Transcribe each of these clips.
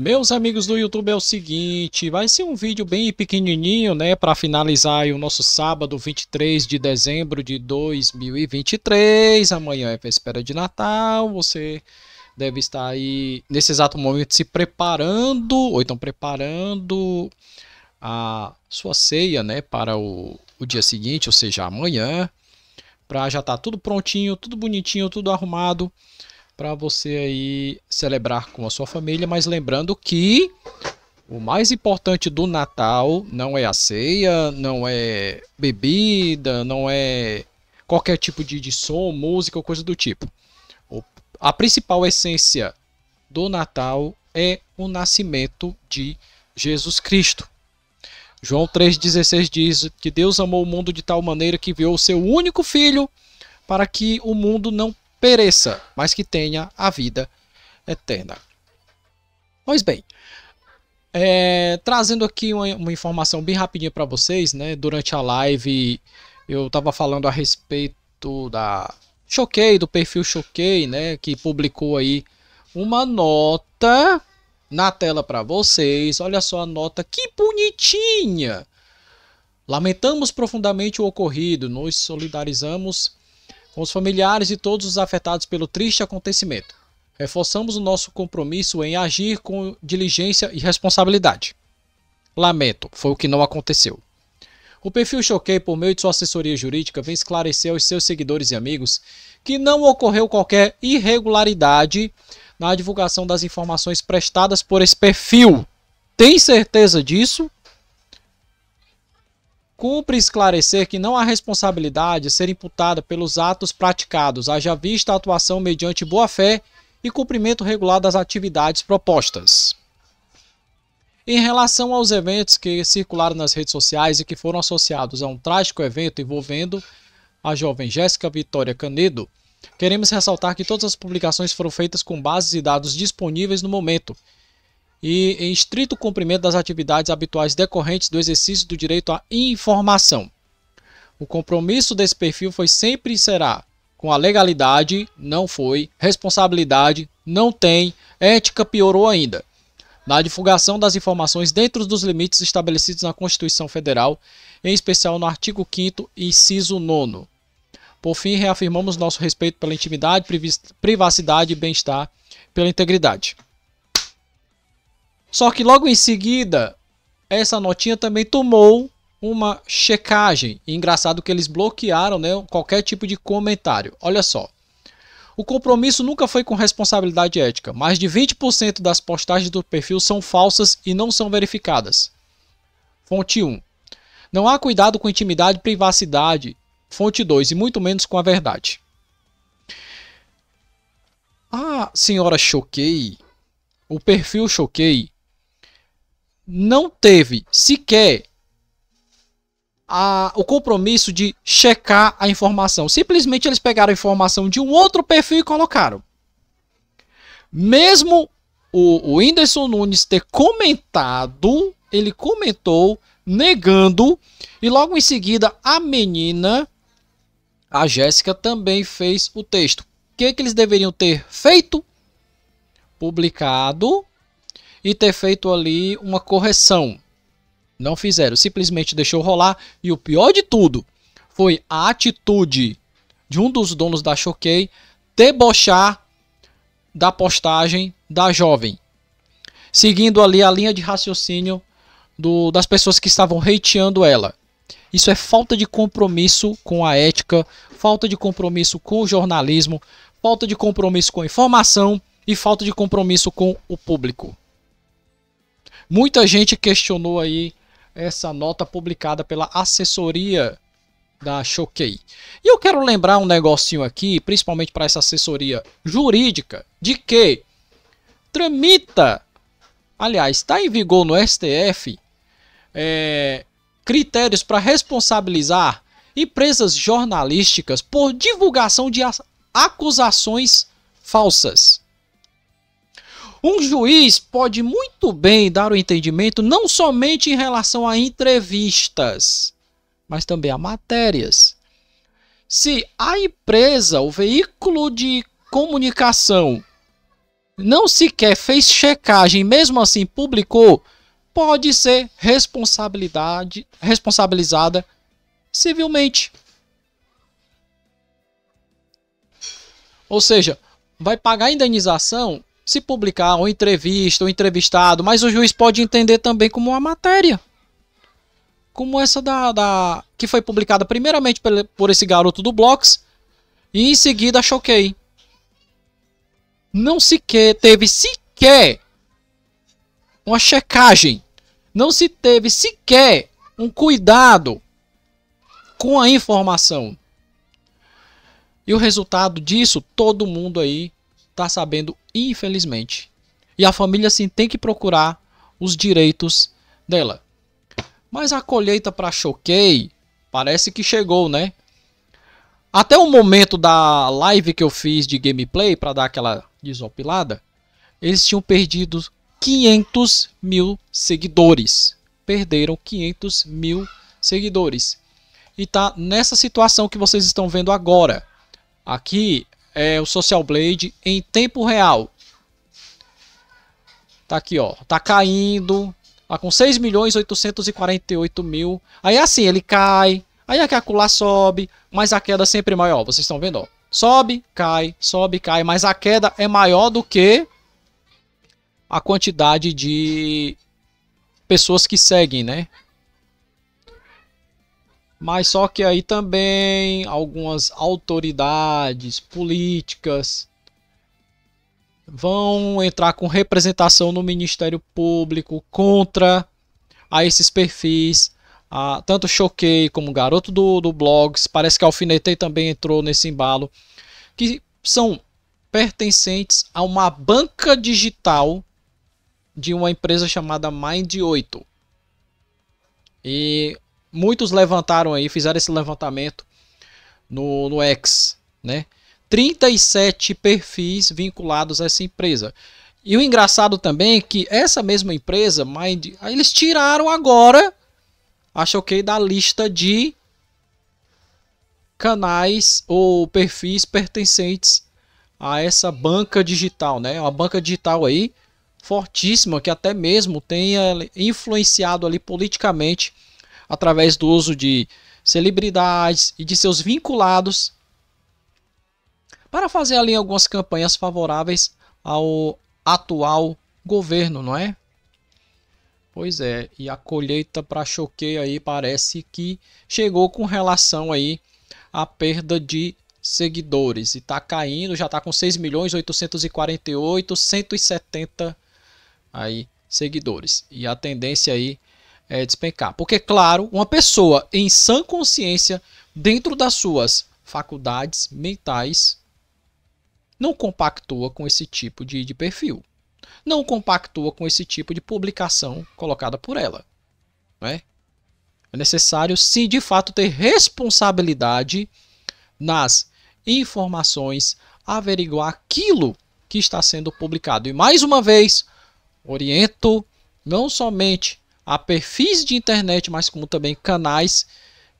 Meus amigos do YouTube, é o seguinte, vai ser um vídeo bem pequenininho, né, para finalizar o nosso sábado 23 de dezembro de 2023, amanhã é véspera de Natal, você deve estar aí nesse exato momento se preparando, ou então preparando a sua ceia, né, para o, o dia seguinte, ou seja, amanhã, para já estar tá tudo prontinho, tudo bonitinho, tudo arrumado, para você aí celebrar com a sua família, mas lembrando que o mais importante do Natal não é a ceia, não é bebida, não é qualquer tipo de, de som, música ou coisa do tipo. O, a principal essência do Natal é o nascimento de Jesus Cristo. João 3,16 diz que Deus amou o mundo de tal maneira que enviou o seu único filho para que o mundo não pereça, mas que tenha a vida eterna. Pois bem, é, trazendo aqui uma, uma, informação bem rapidinha para vocês, né? Durante a live eu estava falando a respeito da Choquei, do perfil Choquei, né? Que publicou aí uma nota na tela para vocês. Olha só a nota, que bonitinha! Lamentamos profundamente o ocorrido, nos solidarizamos com os familiares e todos os afetados pelo triste acontecimento. Reforçamos o nosso compromisso em agir com diligência e responsabilidade. Lamento, foi o que não aconteceu. O perfil Choquei, por meio de sua assessoria jurídica, vem esclarecer aos seus seguidores e amigos que não ocorreu qualquer irregularidade na divulgação das informações prestadas por esse perfil. Tem certeza disso? Cumpre esclarecer que não há responsabilidade a ser imputada pelos atos praticados, haja vista a atuação mediante boa-fé e cumprimento regular das atividades propostas. Em relação aos eventos que circularam nas redes sociais e que foram associados a um trágico evento envolvendo a jovem Jéssica Vitória Canedo, queremos ressaltar que todas as publicações foram feitas com bases e dados disponíveis no momento e em estrito cumprimento das atividades habituais decorrentes do exercício do direito à informação. O compromisso desse perfil foi sempre e será com a legalidade, não foi, responsabilidade, não tem, ética piorou ainda. Na divulgação das informações dentro dos limites estabelecidos na Constituição Federal, em especial no artigo 5 inciso 9. Por fim, reafirmamos nosso respeito pela intimidade, privacidade e bem-estar, pela integridade. Só que logo em seguida, essa notinha também tomou uma checagem. E engraçado que eles bloquearam né, qualquer tipo de comentário. Olha só. O compromisso nunca foi com responsabilidade ética. Mais de 20% das postagens do perfil são falsas e não são verificadas. Fonte 1. Não há cuidado com intimidade e privacidade. Fonte 2. E muito menos com a verdade. Ah, senhora Choquei. O perfil Choquei não teve sequer a, o compromisso de checar a informação. Simplesmente eles pegaram a informação de um outro perfil e colocaram. Mesmo o, o Whindersson Nunes ter comentado, ele comentou negando e logo em seguida a menina, a Jéssica, também fez o texto. O que, é que eles deveriam ter feito? Publicado e ter feito ali uma correção. Não fizeram, simplesmente deixou rolar. E o pior de tudo foi a atitude de um dos donos da Choquei debochar da postagem da jovem, seguindo ali a linha de raciocínio do, das pessoas que estavam hateando ela. Isso é falta de compromisso com a ética, falta de compromisso com o jornalismo, falta de compromisso com a informação e falta de compromisso com o público. Muita gente questionou aí essa nota publicada pela assessoria da Choquei. E eu quero lembrar um negocinho aqui, principalmente para essa assessoria jurídica, de que tramita, aliás, está em vigor no STF é, critérios para responsabilizar empresas jornalísticas por divulgação de acusações falsas. Um juiz pode muito bem dar o entendimento não somente em relação a entrevistas, mas também a matérias. Se a empresa, o veículo de comunicação, não sequer fez checagem, mesmo assim publicou, pode ser responsabilidade, responsabilizada civilmente. Ou seja, vai pagar indenização se publicar uma entrevista, um entrevistado, mas o juiz pode entender também como uma matéria. Como essa da, da que foi publicada primeiramente por, por esse garoto do Blocks e em seguida choquei. Não sequer teve sequer uma checagem. Não se teve sequer um cuidado com a informação. E o resultado disso, todo mundo aí está sabendo Infelizmente. E a família sim tem que procurar os direitos dela. Mas a colheita para Choquei parece que chegou, né? Até o momento da live que eu fiz de gameplay para dar aquela desopilada, eles tinham perdido 500 mil seguidores. Perderam 500 mil seguidores. E tá nessa situação que vocês estão vendo agora. Aqui é, o Social Blade em tempo real. Tá aqui, ó. Tá caindo. Tá com 6 milhões 848 mil. Aí é assim, ele cai. Aí aqui acolá sobe. Mas a queda sempre é maior. Vocês estão vendo, ó. Sobe, cai, sobe, cai. Mas a queda é maior do que a quantidade de pessoas que seguem, né? Mas só que aí também algumas autoridades políticas vão entrar com representação no Ministério Público contra a esses perfis. tanto Choquei como Garoto do, do Blogs, parece que Alfinetei também entrou nesse embalo, que são pertencentes a uma banca digital de uma empresa chamada Mind8. E muitos levantaram aí, fizeram esse levantamento no, no X, né? 37 perfis vinculados a essa empresa. E o engraçado também é que essa mesma empresa, Mind, eles tiraram agora, acho que é okay, da lista de canais ou perfis pertencentes a essa banca digital, né? É uma banca digital aí fortíssima que até mesmo tenha influenciado ali politicamente através do uso de celebridades e de seus vinculados para fazer ali algumas campanhas favoráveis ao atual governo, não é? Pois é, e a colheita para choqueio aí parece que chegou com relação aí à perda de seguidores e tá caindo, já tá com 6 milhões 848, 170 aí seguidores. E a tendência aí é, despencar. Porque, claro, uma pessoa em sã consciência, dentro das suas faculdades mentais, não compactua com esse tipo de, de perfil. Não compactua com esse tipo de publicação colocada por ela. Né? É necessário, sim, de fato, ter responsabilidade nas informações, averiguar aquilo que está sendo publicado. E mais uma vez, oriento não somente a perfis de internet, mas como também canais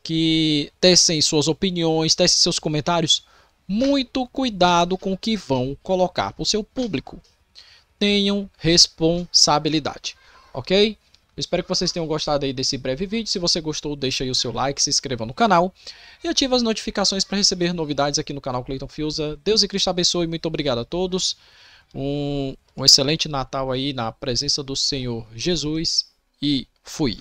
que tecem suas opiniões, tecem seus comentários, muito cuidado com o que vão colocar para o seu público. Tenham responsabilidade, ok? espero que vocês tenham gostado aí desse breve vídeo. Se você gostou, deixa aí o seu like, se inscreva no canal e ative as notificações para receber novidades aqui no canal Cleiton Fiuza. Deus e Cristo abençoe. Muito obrigado a todos. Um, um excelente Natal aí na presença do Senhor Jesus e fui.